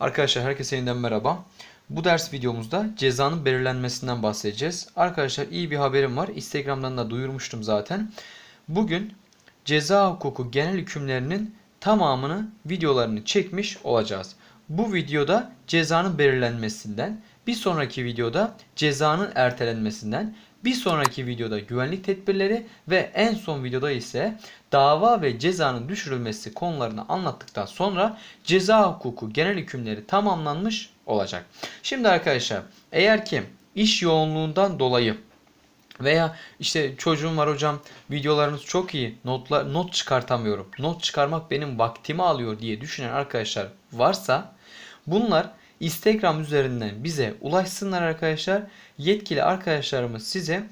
Arkadaşlar herkese yeniden merhaba. Bu ders videomuzda cezanın belirlenmesinden bahsedeceğiz. Arkadaşlar iyi bir haberim var. Instagram'dan da duyurmuştum zaten. Bugün ceza hukuku genel hükümlerinin tamamını videolarını çekmiş olacağız. Bu videoda cezanın belirlenmesinden, bir sonraki videoda cezanın ertelenmesinden, bir sonraki videoda güvenlik tedbirleri ve en son videoda ise dava ve cezanın düşürülmesi konularını anlattıktan sonra ceza hukuku genel hükümleri tamamlanmış olacak. Şimdi arkadaşlar eğer ki iş yoğunluğundan dolayı veya işte çocuğum var hocam videolarınız çok iyi notlar not çıkartamıyorum. Not çıkarmak benim vaktimi alıyor diye düşünen arkadaşlar varsa bunlar Instagram üzerinden bize ulaşsınlar arkadaşlar. Yetkili arkadaşlarımız size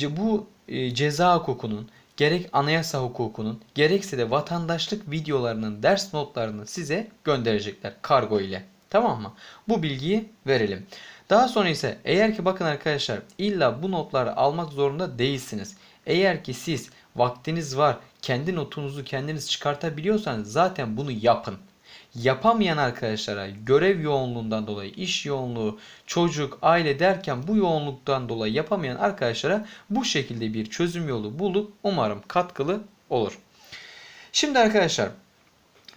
bu e, ceza hukukunun gerek anayasa hukukunun gerekse de vatandaşlık videolarının ders notlarını size gönderecekler kargo ile. Tamam mı? Bu bilgiyi verelim. Daha sonra ise eğer ki bakın arkadaşlar illa bu notları almak zorunda değilsiniz. Eğer ki siz vaktiniz var kendi notunuzu kendiniz çıkartabiliyorsanız zaten bunu yapın yapamayan arkadaşlara görev yoğunluğundan dolayı iş yoğunluğu, çocuk, aile derken bu yoğunluktan dolayı yapamayan arkadaşlara bu şekilde bir çözüm yolu bulup umarım katkılı olur. Şimdi arkadaşlar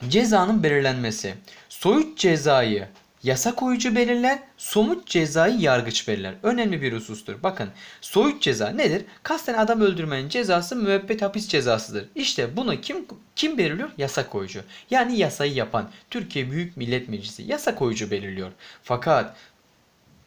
cezanın belirlenmesi. Soyut cezayı yasa koyucu belirler, somut cezayı yargıç belirler. Önemli bir husustur. Bakın soyut ceza nedir? Kasten adam öldürmenin cezası müebbet hapis cezasıdır. İşte bunu kim kim belirliyor? Yasa koyucu. Yani yasayı yapan Türkiye Büyük Millet Meclisi yasa koyucu belirliyor. Fakat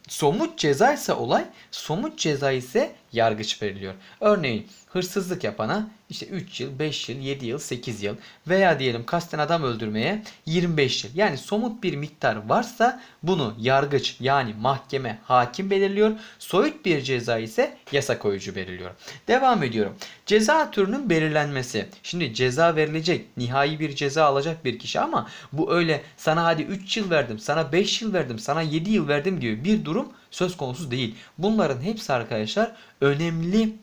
somut ceza ise olay, somut ceza ise yargıç veriliyor. Örneğin hırsızlık yapana işte 3 yıl, 5 yıl, 7 yıl, 8 yıl veya diyelim kasten adam öldürmeye 25 yıl. Yani somut bir miktar varsa bunu yargıç yani mahkeme, hakim belirliyor. Soyut bir ceza ise yasa koyucu belirliyor. Devam ediyorum. Ceza türünün belirlenmesi. Şimdi ceza verilecek, nihai bir ceza alacak bir kişi ama bu öyle sana hadi 3 yıl verdim, sana 5 yıl verdim, sana 7 yıl verdim gibi bir durum söz konusu değil. Bunların hepsi arkadaşlar önemli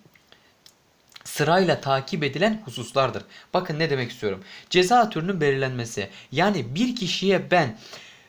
sırayla takip edilen hususlardır. Bakın ne demek istiyorum. Ceza türünün belirlenmesi. Yani bir kişiye ben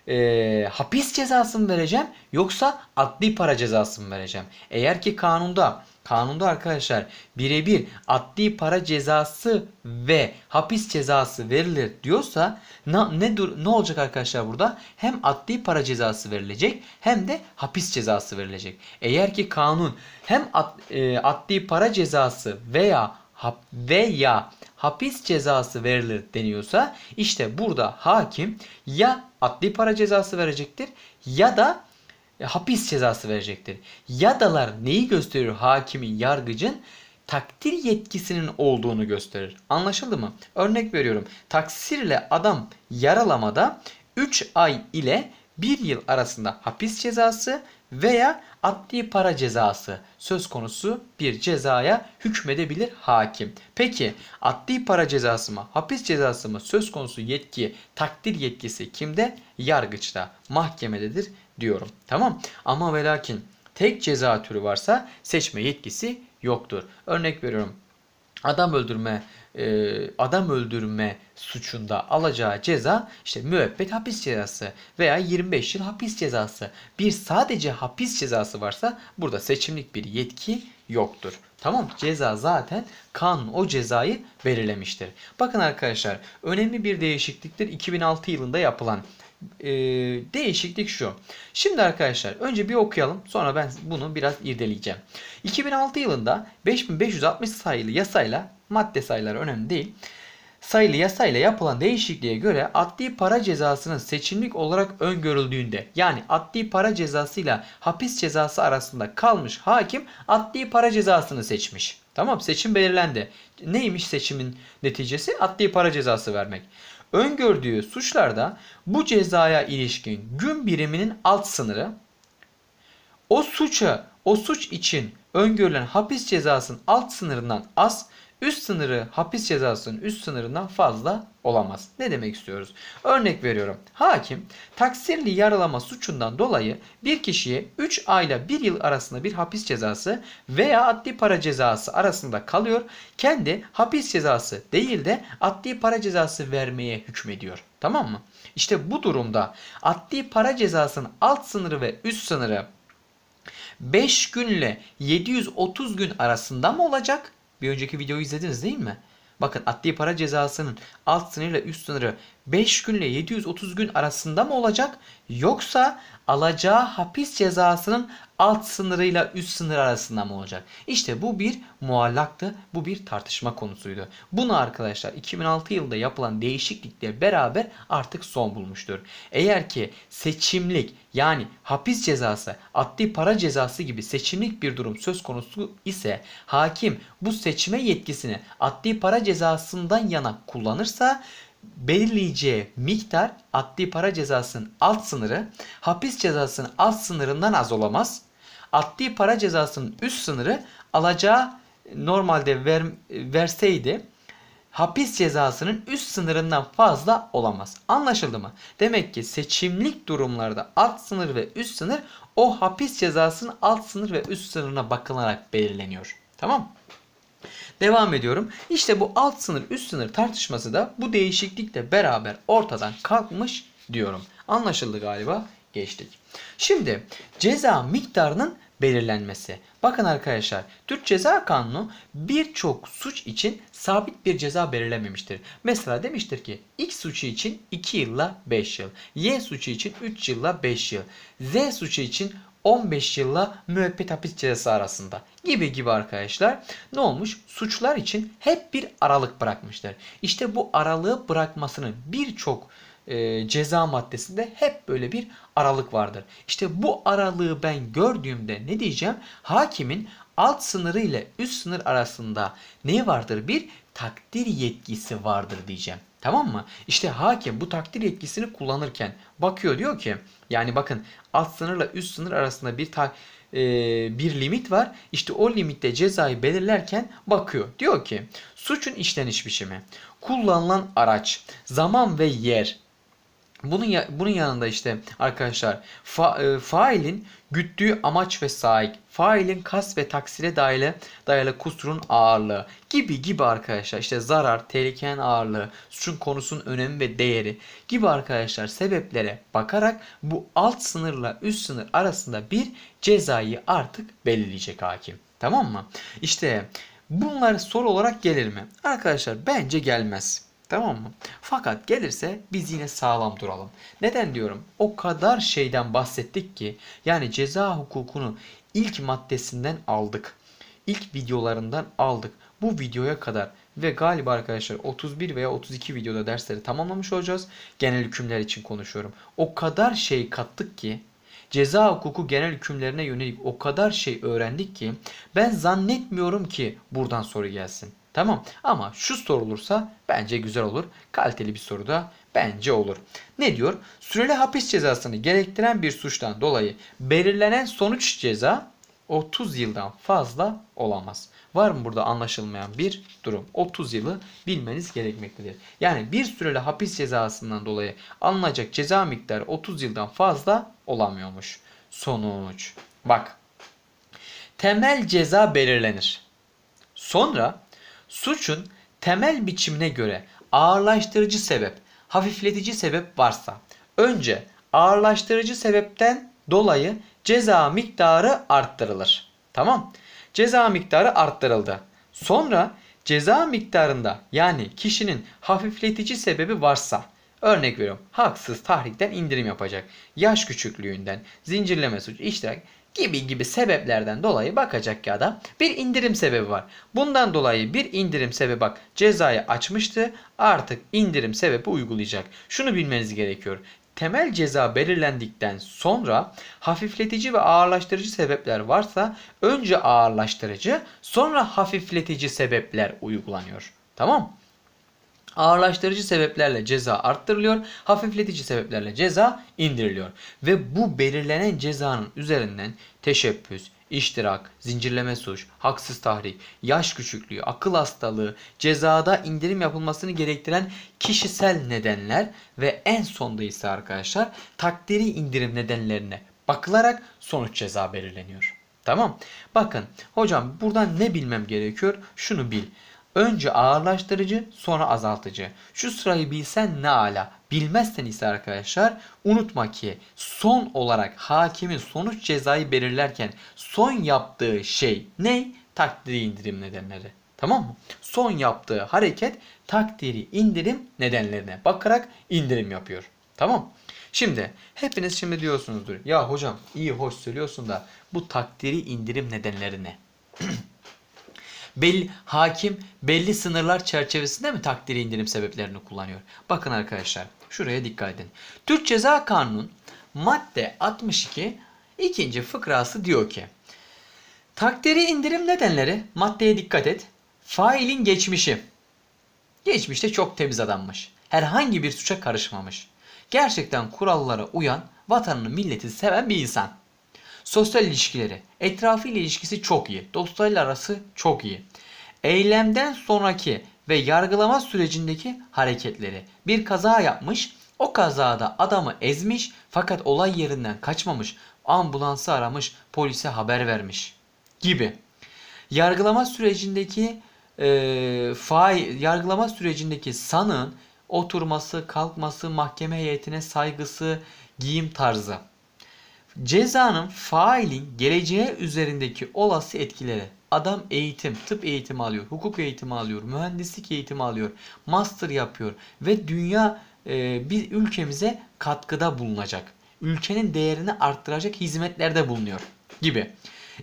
e, hapis cezası mı vereceğim yoksa adli para cezası mı vereceğim? Eğer ki kanunda Kanunda arkadaşlar birebir adli para cezası ve hapis cezası verilir diyorsa ne, ne, ne olacak arkadaşlar burada? Hem adli para cezası verilecek hem de hapis cezası verilecek. Eğer ki kanun hem ad, e, adli para cezası veya hap, veya hapis cezası verilir deniyorsa işte burada hakim ya adli para cezası verecektir ya da e, hapis cezası verecektir. Yadalar neyi gösterir hakimin, yargıcın? takdir yetkisinin olduğunu gösterir. Anlaşıldı mı? Örnek veriyorum. Taksirle adam yaralamada 3 ay ile 1 yıl arasında hapis cezası veya adli para cezası söz konusu bir cezaya hükmedebilir hakim. Peki adli para cezası mı hapis cezası mı söz konusu yetki takdir yetkisi kimde? Yargıçta mahkemededir diyorum. Tamam ama ve lakin tek ceza türü varsa seçme yetkisi yoktur. Örnek veriyorum adam öldürme e, adam öldürme suçunda alacağı ceza işte müebbet hapis cezası veya 25 yıl hapis cezası. Bir sadece hapis cezası varsa burada seçimlik bir yetki yoktur. Tamam ceza zaten kanun o cezayı belirlemiştir. Bakın arkadaşlar önemli bir değişikliktir 2006 yılında yapılan e, değişiklik şu. Şimdi arkadaşlar önce bir okuyalım sonra ben bunu biraz irdeleyeceğim. 2006 yılında 5560 sayılı yasayla madde sayıları önemli değil. Sayılı yasayla yapılan değişikliğe göre adli para cezasının seçimlik olarak öngörüldüğünde yani adli para cezasıyla hapis cezası arasında kalmış hakim adli para cezasını seçmiş. Tamam seçim belirlendi. Neymiş seçimin neticesi? Adli para cezası vermek öngördüğü suçlarda bu cezaya ilişkin gün biriminin alt sınırı o suça o suç için öngörülen hapis cezasının alt sınırından az üst sınırı hapis cezasının üst sınırından fazla olamaz. Ne demek istiyoruz? Örnek veriyorum. Hakim taksirli yaralama suçundan dolayı bir kişiye 3 ayla 1 yıl arasında bir hapis cezası veya adli para cezası arasında kalıyor. Kendi hapis cezası değil de adli para cezası vermeye hükmediyor. Tamam mı? İşte bu durumda adli para cezasının alt sınırı ve üst sınırı 5 günle 730 gün arasında mı olacak bir önceki videoyu izlediniz değil mi? Bakın adli para cezasının alt sınırıyla üst sınırı 5 günle 730 gün arasında mı olacak? Yoksa alacağı hapis cezasının alt sınırıyla üst sınır arasında mı olacak? İşte bu bir muallaktı. Bu bir tartışma konusuydu. Bunu arkadaşlar 2006 yılında yapılan değişiklikle beraber artık son bulmuştur. Eğer ki seçimlik yani hapis cezası, adli para cezası gibi seçimlik bir durum söz konusu ise hakim bu seçme yetkisini adli para cezasından yana kullanırsa belirleyeceği miktar adli para cezasının alt sınırı hapis cezasının alt sınırından az olamaz attığı para cezasının üst sınırı alacağı normalde ver, verseydi hapis cezasının üst sınırından fazla olamaz. Anlaşıldı mı? Demek ki seçimlik durumlarda alt sınır ve üst sınır o hapis cezasının alt sınır ve üst sınırına bakılarak belirleniyor. Tamam Devam ediyorum. İşte bu alt sınır üst sınır tartışması da bu değişiklikle beraber ortadan kalkmış diyorum. Anlaşıldı galiba geçtik. Şimdi ceza miktarının belirlenmesi. Bakın arkadaşlar Türk Ceza Kanunu birçok suç için sabit bir ceza belirlememiştir. Mesela demiştir ki X suçu için 2 yılla 5 yıl, Y suçu için 3 yılla 5 yıl, Z suçu için 15 yılla müebbet hapis cezası arasında gibi gibi arkadaşlar ne olmuş? Suçlar için hep bir aralık bırakmışlar. İşte bu aralığı bırakmasının birçok e, ceza maddesinde hep böyle bir aralık vardır. İşte bu aralığı ben gördüğümde ne diyeceğim? Hakimin alt sınırı ile üst sınır arasında ne vardır? Bir takdir yetkisi vardır diyeceğim. Tamam mı? İşte hakim bu takdir yetkisini kullanırken bakıyor diyor ki yani bakın alt sınırla üst sınır arasında bir ta, e, bir limit var. İşte o limitte cezayı belirlerken bakıyor. Diyor ki suçun işleniş biçimi, kullanılan araç, zaman ve yer, bunun ya, bunun yanında işte arkadaşlar fa, e, failin güttüğü amaç ve sahip, failin kas ve taksire dayalı, dayalı kusurun ağırlığı gibi gibi arkadaşlar işte zarar, tehlikenin ağırlığı, suçun konusunun önemi ve değeri gibi arkadaşlar sebeplere bakarak bu alt sınırla üst sınır arasında bir cezayı artık belirleyecek hakim. Tamam mı? İşte bunlar soru olarak gelir mi? Arkadaşlar bence gelmez. Tamam mı? Fakat gelirse biz yine sağlam duralım. Neden diyorum? O kadar şeyden bahsettik ki yani ceza hukukunu ilk maddesinden aldık. İlk videolarından aldık. Bu videoya kadar ve galiba arkadaşlar 31 veya 32 videoda dersleri tamamlamış olacağız. Genel hükümler için konuşuyorum. O kadar şey kattık ki ceza hukuku genel hükümlerine yönelik o kadar şey öğrendik ki ben zannetmiyorum ki buradan soru gelsin. Tamam ama şu sorulursa bence güzel olur. Kaliteli bir soru da bence olur. Ne diyor? Süreli hapis cezasını gerektiren bir suçtan dolayı belirlenen sonuç ceza 30 yıldan fazla olamaz. Var mı burada anlaşılmayan bir durum? 30 yılı bilmeniz gerekmektedir. Yani bir süreli hapis cezasından dolayı alınacak ceza miktarı 30 yıldan fazla olamıyormuş. Sonuç. Bak. Temel ceza belirlenir. Sonra Suçun temel biçimine göre ağırlaştırıcı sebep, hafifletici sebep varsa önce ağırlaştırıcı sebepten dolayı ceza miktarı arttırılır. Tamam. Ceza miktarı arttırıldı. Sonra ceza miktarında yani kişinin hafifletici sebebi varsa örnek veriyorum haksız tahrikten indirim yapacak. Yaş küçüklüğünden, zincirleme suç, iştirak gibi gibi sebeplerden dolayı bakacak ya da bir indirim sebebi var. Bundan dolayı bir indirim sebebi bak cezayı açmıştı artık indirim sebebi uygulayacak. Şunu bilmeniz gerekiyor. Temel ceza belirlendikten sonra hafifletici ve ağırlaştırıcı sebepler varsa önce ağırlaştırıcı sonra hafifletici sebepler uygulanıyor. Tamam mı? Ağırlaştırıcı sebeplerle ceza arttırılıyor, hafifletici sebeplerle ceza indiriliyor. Ve bu belirlenen cezanın üzerinden teşebbüs, iştirak, zincirleme suç, haksız tahrik, yaş küçüklüğü, akıl hastalığı, cezada indirim yapılmasını gerektiren kişisel nedenler ve en sonda ise arkadaşlar takdiri indirim nedenlerine bakılarak sonuç ceza belirleniyor. Tamam. Bakın hocam buradan ne bilmem gerekiyor? Şunu bil. Önce ağırlaştırıcı sonra azaltıcı. Şu sırayı bilsen ne ala. Bilmezsen ise arkadaşlar unutma ki son olarak hakimin sonuç cezayı belirlerken son yaptığı şey ne? Takdiri indirim nedenleri. Tamam mı? Son yaptığı hareket takdiri indirim nedenlerine bakarak indirim yapıyor. Tamam Şimdi hepiniz şimdi diyorsunuzdur. Ya hocam iyi hoş söylüyorsun da bu takdiri indirim nedenlerine. belli, hakim belli sınırlar çerçevesinde mi takdiri indirim sebeplerini kullanıyor? Bakın arkadaşlar şuraya dikkat edin. Türk Ceza Kanunu madde 62 ikinci fıkrası diyor ki Takdiri indirim nedenleri maddeye dikkat et. Failin geçmişi. Geçmişte çok temiz adammış. Herhangi bir suça karışmamış. Gerçekten kurallara uyan, vatanını milleti seven bir insan. Sosyal ilişkileri. etrafı ile ilişkisi çok iyi. Dostlarıyla arası çok iyi. Eylemden sonraki ve yargılama sürecindeki hareketleri. Bir kaza yapmış, o kazada adamı ezmiş fakat olay yerinden kaçmamış, ambulansı aramış, polise haber vermiş gibi. Yargılama sürecindeki e, fay, yargılama sürecindeki sanın oturması, kalkması, mahkeme heyetine saygısı, giyim tarzı. Cezanın failin geleceğe üzerindeki olası etkileri. Adam eğitim, tıp eğitimi alıyor, hukuk eğitimi alıyor, mühendislik eğitimi alıyor, master yapıyor ve dünya e, bir ülkemize katkıda bulunacak. Ülkenin değerini arttıracak hizmetlerde bulunuyor gibi.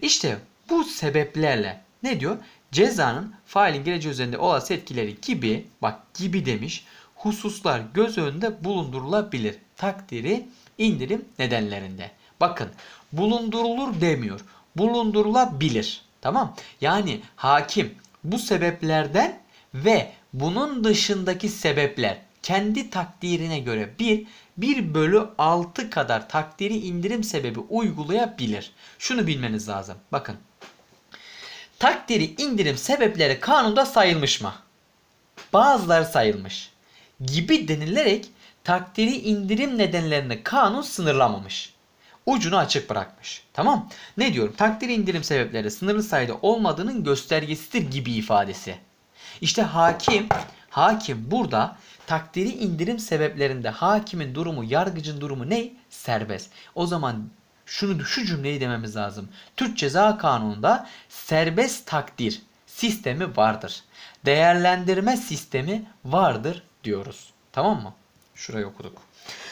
İşte bu sebeplerle ne diyor? Cezanın failin geleceği üzerinde olası etkileri gibi bak gibi demiş hususlar göz önünde bulundurulabilir takdiri indirim nedenlerinde. Bakın bulundurulur demiyor. Bulundurulabilir. Tamam. Yani hakim bu sebeplerden ve bunun dışındaki sebepler kendi takdirine göre bir 1 bölü 6 kadar takdiri indirim sebebi uygulayabilir. Şunu bilmeniz lazım. Bakın. Takdiri indirim sebepleri kanunda sayılmış mı? Bazıları sayılmış. Gibi denilerek takdiri indirim nedenlerini kanun sınırlamamış ucunu açık bırakmış. Tamam. Ne diyorum? Takdir indirim sebepleri sınırlı sayıda olmadığının göstergesidir gibi ifadesi. İşte hakim hakim burada takdiri indirim sebeplerinde hakimin durumu, yargıcın durumu ne? Serbest. O zaman şunu şu cümleyi dememiz lazım. Türk Ceza Kanunu'nda serbest takdir sistemi vardır. Değerlendirme sistemi vardır diyoruz. Tamam mı? Şurayı okuduk.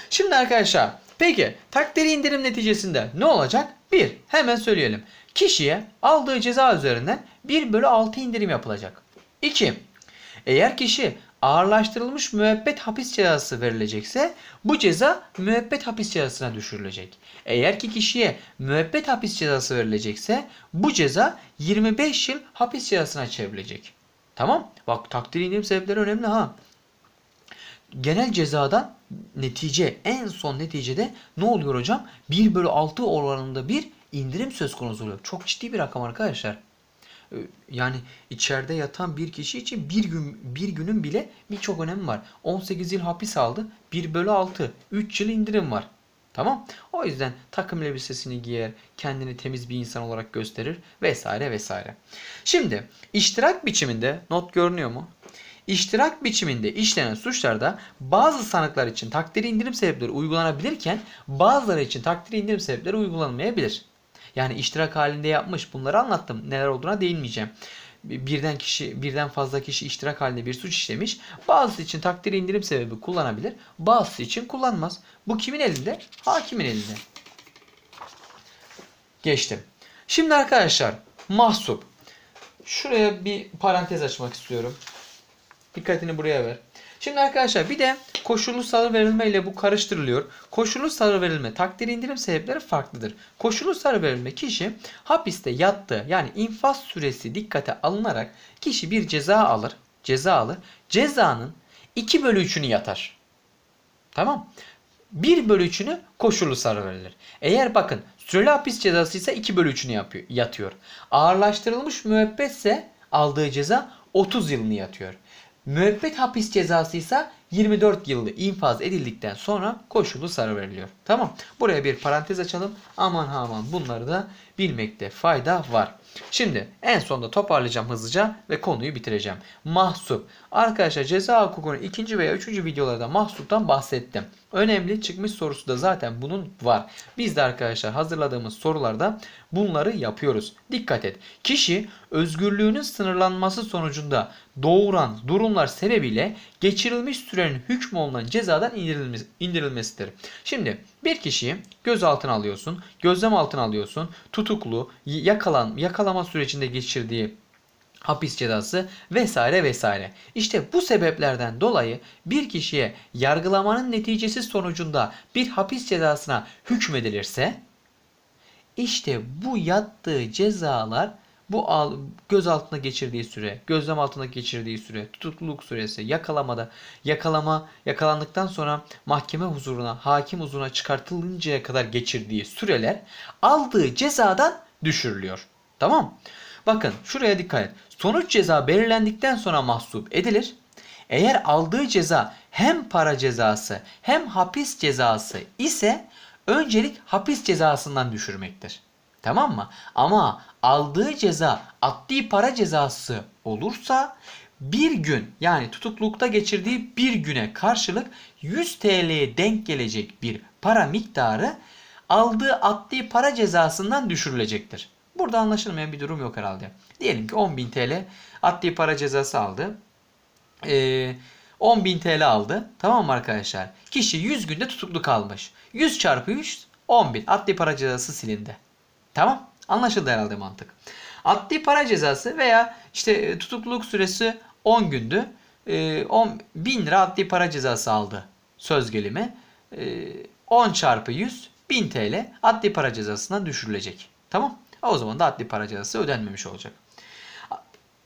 Şimdi arkadaşlar Peki takdiri indirim neticesinde ne olacak? 1. Hemen söyleyelim. Kişiye aldığı ceza üzerinden 1 bölü 6 indirim yapılacak. 2. Eğer kişi ağırlaştırılmış müebbet hapis cezası verilecekse bu ceza müebbet hapis cezasına düşürülecek. Eğer ki kişiye müebbet hapis cezası verilecekse bu ceza 25 yıl hapis cezasına çevrilecek. Tamam. Bak takdir indirim sebepleri önemli ha genel cezadan netice en son neticede ne oluyor hocam? 1 bölü 6 oranında bir indirim söz konusu oluyor. Çok ciddi bir rakam arkadaşlar. Ee, yani içeride yatan bir kişi için bir gün bir günün bile birçok önemi var. 18 yıl hapis aldı. 1 bölü 6. 3 yıl indirim var. Tamam. O yüzden takım elbisesini giyer, kendini temiz bir insan olarak gösterir vesaire vesaire. Şimdi iştirak biçiminde not görünüyor mu? İştirak biçiminde işlenen suçlarda bazı sanıklar için takdiri indirim sebepleri uygulanabilirken bazıları için takdiri indirim sebepleri uygulanmayabilir. Yani iştirak halinde yapmış bunları anlattım neler olduğuna değinmeyeceğim birden kişi birden fazla kişi iştirak halinde bir suç işlemiş. Bazısı için takdiri indirim sebebi kullanabilir. Bazısı için kullanmaz. Bu kimin elinde? Hakimin elinde. Geçtim. Şimdi arkadaşlar mahsup. Şuraya bir parantez açmak istiyorum. Dikkatini buraya ver. Şimdi arkadaşlar bir de koşullu sarı verilme ile bu karıştırılıyor. Koşullu sarı verilme takdiri indirim sebepleri farklıdır. Koşullu sarı verilme kişi hapiste yattı yani infaz süresi dikkate alınarak kişi bir ceza alır. Ceza alır. Cezanın 2 bölü 3'ünü yatar. Tamam. 1 bölü 3'ünü koşullu sarı verilir. Eğer bakın süreli hapis cezası ise 2 bölü 3'ünü yapıyor, yatıyor. Ağırlaştırılmış müebbetse aldığı ceza 30 yılını yatıyor. Müebbet hapis cezası ise 24 yıllı infaz edildikten sonra koşulu sarı veriliyor. Tamam. Buraya bir parantez açalım. Aman aman bunları da bilmekte fayda var. Şimdi en sonda toparlayacağım hızlıca ve konuyu bitireceğim. Mahsup. Arkadaşlar ceza hukukunun ikinci veya üçüncü videolarda mahsuptan bahsettim. Önemli çıkmış sorusu da zaten bunun var. Biz de arkadaşlar hazırladığımız sorularda bunları yapıyoruz. Dikkat et. Kişi özgürlüğünün sınırlanması sonucunda doğuran durumlar sebebiyle geçirilmiş sürenin hükmü olunan cezadan indirilmesidir. Şimdi bir kişiyi gözaltına alıyorsun, gözlem altına alıyorsun, tutuklu, yakalan, yakalama sürecinde geçirdiği hapis cezası vesaire vesaire. İşte bu sebeplerden dolayı bir kişiye yargılamanın neticesi sonucunda bir hapis cezasına hükmedilirse işte bu yattığı cezalar bu göz altına geçirdiği süre, gözlem altına geçirdiği süre, tutukluluk süresi, yakalamada, yakalama, yakalandıktan sonra mahkeme huzuruna, hakim huzuruna çıkartılıncaya kadar geçirdiği süreler aldığı cezadan düşürülüyor. Tamam? Bakın şuraya dikkat et. Sonuç ceza belirlendikten sonra mahsup edilir. Eğer aldığı ceza hem para cezası hem hapis cezası ise öncelik hapis cezasından düşürmektir. Tamam mı? Ama aldığı ceza adli para cezası olursa bir gün yani tutuklukta geçirdiği bir güne karşılık 100 TL'ye denk gelecek bir para miktarı aldığı adli para cezasından düşürülecektir. Burada anlaşılmayan bir durum yok herhalde. Diyelim ki 10.000 TL adli para cezası aldı. Ee, 10.000 TL aldı. Tamam mı arkadaşlar? Kişi 100 günde tutuklu kalmış. 100 çarpı 3, 10.000 adli para cezası silindi. Tamam. Anlaşıldı herhalde mantık. Adli para cezası veya işte e, tutukluluk süresi 10 gündü. 10 e, bin lira adli para cezası aldı söz gelimi. 10 e, çarpı 100 1000 TL adli para cezasına düşürülecek. Tamam. O zaman da adli para cezası ödenmemiş olacak.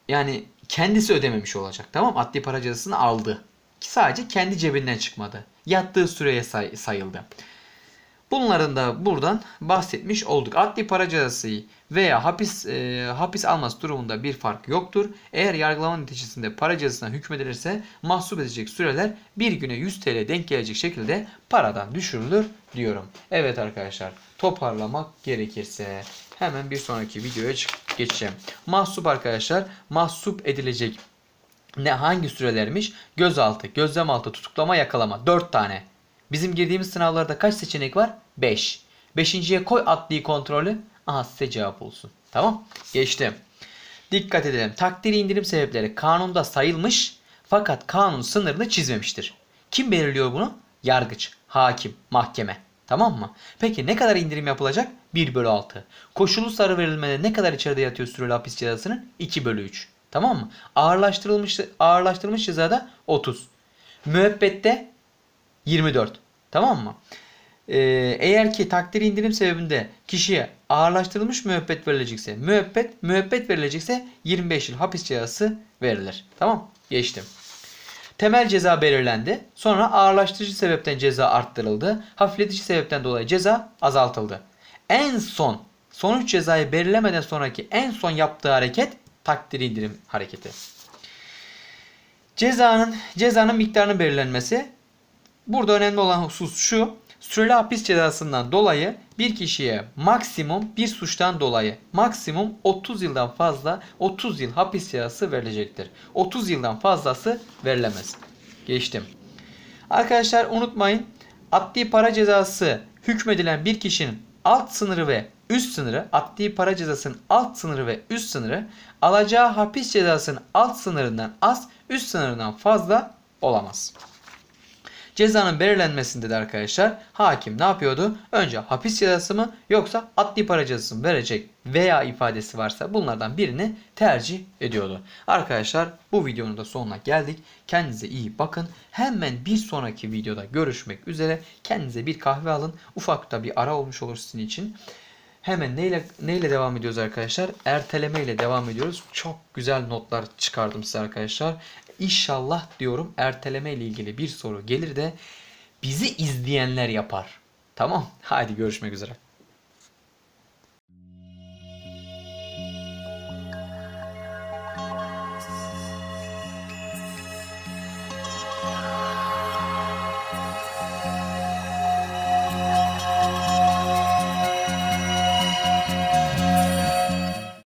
Yani kendisi ödememiş olacak. Tamam. Adli para cezasını aldı. Sadece kendi cebinden çıkmadı. Yattığı süreye say sayıldı. Bunların da buradan bahsetmiş olduk. Adli para cezası veya hapis e, hapis alması durumunda bir fark yoktur. Eğer yargılama neticesinde para cezasına hükmedilirse mahsup edecek süreler bir güne 100 TL denk gelecek şekilde paradan düşürülür diyorum. Evet arkadaşlar toparlamak gerekirse hemen bir sonraki videoya geçeceğim. Mahsup arkadaşlar mahsup edilecek ne hangi sürelermiş? Gözaltı, gözlem altı, tutuklama, yakalama. 4 tane. Bizim girdiğimiz sınavlarda kaç seçenek var? 5. Beş. 5.ye koy adli kontrolü. Aha size cevap olsun. Tamam. Geçtim. Dikkat edelim. Takdiri indirim sebepleri kanunda sayılmış fakat kanun sınırını çizmemiştir. Kim belirliyor bunu? Yargıç, hakim, mahkeme. Tamam mı? Peki ne kadar indirim yapılacak? 1 bölü 6. Koşullu sarı verilmede ne kadar içeride yatıyor süreli hapis cezasının? 2 bölü 3. Tamam mı? Ağırlaştırılmış, ağırlaştırılmış cezada 30. Müebbette 24. Tamam mı? Ee, eğer ki takdiri indirim sebebinde kişiye ağırlaştırılmış müebbet verilecekse müebbet, müebbet verilecekse 25 yıl hapis cezası verilir. Tamam Geçtim. Temel ceza belirlendi. Sonra ağırlaştırıcı sebepten ceza arttırıldı. Hafifletici sebepten dolayı ceza azaltıldı. En son sonuç cezayı belirlemeden sonraki en son yaptığı hareket takdiri indirim hareketi. Cezanın cezanın miktarının belirlenmesi Burada önemli olan husus şu. Süreli hapis cezasından dolayı bir kişiye maksimum bir suçtan dolayı maksimum 30 yıldan fazla 30 yıl hapis cezası verilecektir. 30 yıldan fazlası verilemez. Geçtim. Arkadaşlar unutmayın adli para cezası hükmedilen bir kişinin alt sınırı ve üst sınırı adli para cezasının alt sınırı ve üst sınırı alacağı hapis cezasının alt sınırından az üst sınırından fazla olamaz. Cezanın belirlenmesinde de arkadaşlar hakim ne yapıyordu? Önce hapis cezası mı yoksa adli para cezası mı verecek veya ifadesi varsa bunlardan birini tercih ediyordu. Arkadaşlar bu videonun da sonuna geldik. Kendinize iyi bakın. Hemen bir sonraki videoda görüşmek üzere. Kendinize bir kahve alın. Ufak da bir ara olmuş olur sizin için. Hemen neyle, neyle devam ediyoruz arkadaşlar? Erteleme ile devam ediyoruz. Çok güzel notlar çıkardım size arkadaşlar. İnşallah diyorum erteleme ile ilgili bir soru gelir de bizi izleyenler yapar. Tamam. Hadi görüşmek üzere.